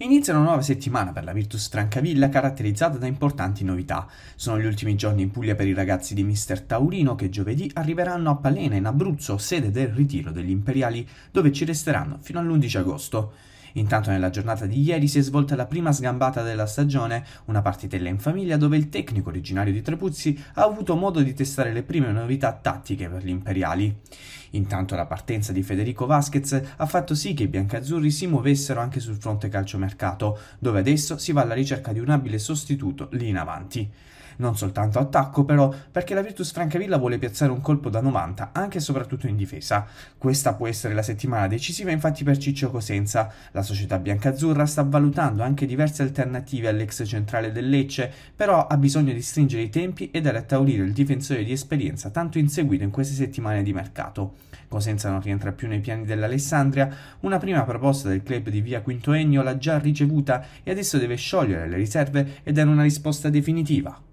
Inizia una nuova settimana per la Virtus Francavilla caratterizzata da importanti novità. Sono gli ultimi giorni in Puglia per i ragazzi di Mister Taurino che giovedì arriveranno a Palena in Abruzzo, sede del ritiro degli Imperiali, dove ci resteranno fino all'11 agosto. Intanto nella giornata di ieri si è svolta la prima sgambata della stagione, una partitella in famiglia dove il tecnico originario di Trepuzzi ha avuto modo di testare le prime novità tattiche per gli imperiali. Intanto la partenza di Federico Vasquez ha fatto sì che i biancazzurri si muovessero anche sul fronte calciomercato, dove adesso si va alla ricerca di un abile sostituto lì in avanti non soltanto attacco però, perché la Virtus Francavilla vuole piazzare un colpo da 90 anche e soprattutto in difesa. Questa può essere la settimana decisiva infatti per Ciccio Cosenza. La società biancazzurra sta valutando anche diverse alternative all'ex centrale del Lecce, però ha bisogno di stringere i tempi e dare a Taurino il difensore di esperienza tanto inseguito in queste settimane di mercato. Cosenza non rientra più nei piani dell'Alessandria, una prima proposta del club di via Quinto Ennio l'ha già ricevuta e adesso deve sciogliere le riserve e dare una risposta definitiva.